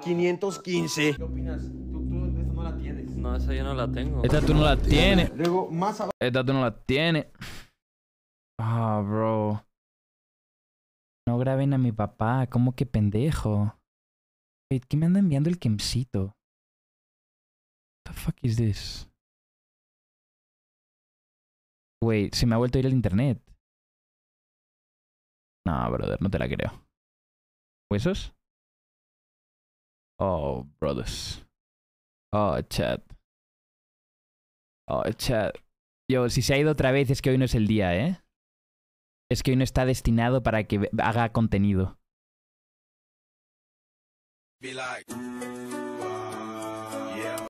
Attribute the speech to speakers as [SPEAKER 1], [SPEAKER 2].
[SPEAKER 1] 515. ¿Qué opinas? Tú, no la tienes. No, esa yo no la tengo. Esta tú no la tienes.
[SPEAKER 2] Esta tú no la tienes.
[SPEAKER 3] Ah, bro. No graben a mi papá, ¿Cómo que pendejo. Wait,
[SPEAKER 4] ¿qué me anda enviando el quemcito? What the fuck is this? Wait, se me ha vuelto a ir el internet. No, brother, no te la creo. ¿Huesos? Oh, brothers. Oh, chat.
[SPEAKER 5] Oh, chat. Yo, si se ha ido otra vez es que hoy no es el día, ¿eh? Es que hoy no está destinado para que haga contenido.